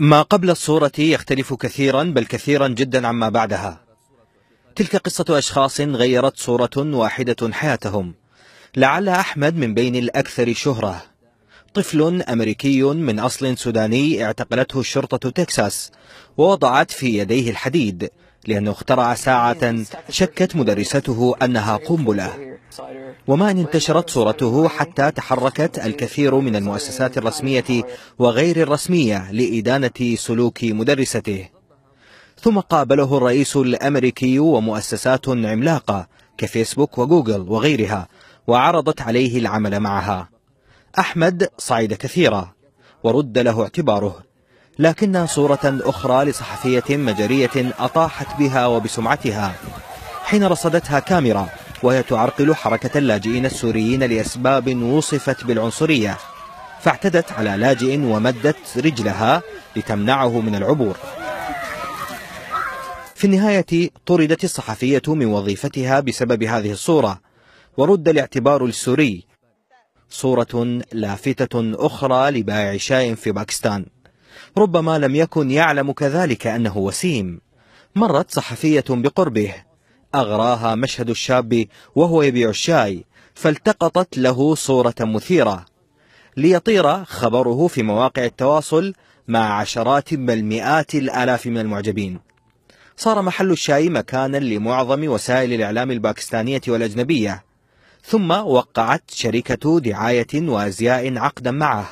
ما قبل الصورة يختلف كثيرا بل كثيرا جدا عما بعدها تلك قصة أشخاص غيرت صورة واحدة حياتهم لعل أحمد من بين الأكثر شهرة طفل أمريكي من أصل سوداني اعتقلته شرطة تكساس ووضعت في يديه الحديد لأنه اخترع ساعة شكت مدرسته أنها قنبلة وما أن انتشرت صورته حتى تحركت الكثير من المؤسسات الرسمية وغير الرسمية لإدانة سلوك مدرسته ثم قابله الرئيس الأمريكي ومؤسسات عملاقة كفيسبوك وجوجل وغيرها وعرضت عليه العمل معها أحمد صعد كثيرا ورد له اعتباره لكن صورة أخرى لصحفية مجرية أطاحت بها وبسمعتها حين رصدتها كاميرا وهي تعرقل حركة اللاجئين السوريين لأسباب وصفت بالعنصرية فاعتدت على لاجئ ومدت رجلها لتمنعه من العبور في النهاية طردت الصحفية من وظيفتها بسبب هذه الصورة ورد الاعتبار السوري صورة لافتة أخرى لبائع شاي في باكستان ربما لم يكن يعلم كذلك أنه وسيم مرت صحفية بقربه أغراها مشهد الشاب وهو يبيع الشاي فالتقطت له صورة مثيرة ليطير خبره في مواقع التواصل مع عشرات بل مئات الآلاف من المعجبين صار محل الشاي مكانا لمعظم وسائل الإعلام الباكستانية والأجنبية ثم وقعت شركة دعاية وأزياء عقدا معه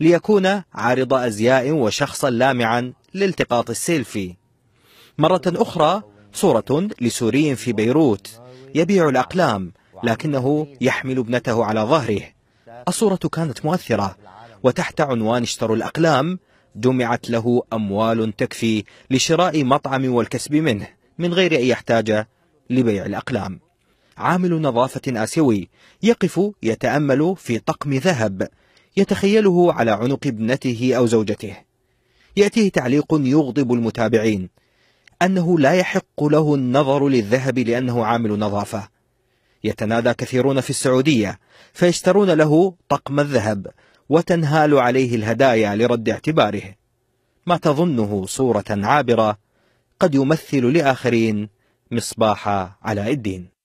ليكون عارض أزياء وشخصا لامعا لالتقاط السيلفي مرة أخرى صورة لسوري في بيروت يبيع الأقلام لكنه يحمل ابنته على ظهره الصورة كانت مؤثرة وتحت عنوان اشتروا الأقلام جمعت له أموال تكفي لشراء مطعم والكسب منه من غير أن يحتاج لبيع الأقلام عامل نظافة آسيوي يقف يتأمل في طقم ذهب يتخيله على عنق ابنته أو زوجته يأتيه تعليق يغضب المتابعين أنه لا يحق له النظر للذهب لأنه عامل نظافة يتنادى كثيرون في السعودية فيشترون له طقم الذهب وتنهال عليه الهدايا لرد اعتباره ما تظنه صورة عابرة قد يمثل لآخرين مصباح علاء الدين